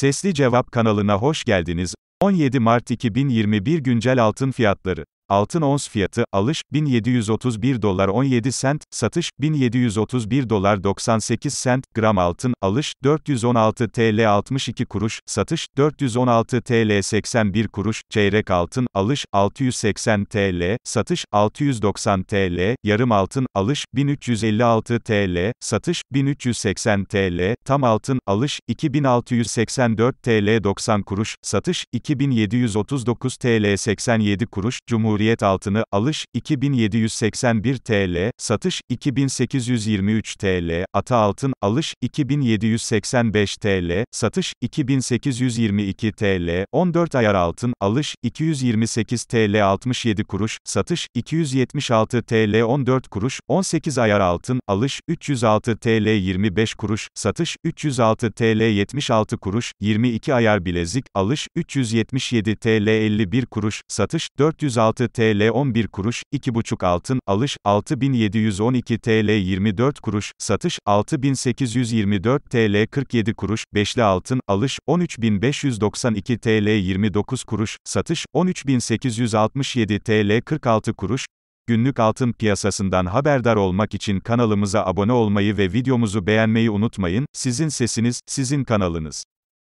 Sesli Cevap kanalına hoş geldiniz. 17 Mart 2021 güncel altın fiyatları. Altın ons fiyatı, alış, 1731 dolar 17 sent, satış, 1731 dolar 98 sent, gram altın, alış, 416 TL 62 kuruş, satış, 416 TL 81 kuruş, çeyrek altın, alış, 680 TL, satış, 690 TL, yarım altın, alış, 1356 TL, satış, 1380 TL, tam altın, alış, 2684 TL 90 kuruş, satış, 2739 TL 87 kuruş, Cumhur Cumhuriyet altını, alış, 2781 TL, satış, 2823 TL, ata altın, alış, 2785 TL, satış, 2822 TL, 14 ayar altın, alış, 228 TL 67 kuruş, satış, 276 TL 14 kuruş, 18 ayar altın, alış, 306 TL 25 kuruş, satış, 306 TL 76 kuruş, 22 ayar bilezik, alış, 377 TL 51 kuruş, satış, 406 TL 11 kuruş, 2,5 altın, alış, 6712 TL 24 kuruş, satış, 6824 TL 47 kuruş, 5'li altın, alış, 13592 TL 29 kuruş, satış, 13867 TL 46 kuruş, Günlük altın piyasasından haberdar olmak için kanalımıza abone olmayı ve videomuzu beğenmeyi unutmayın. Sizin sesiniz, sizin kanalınız.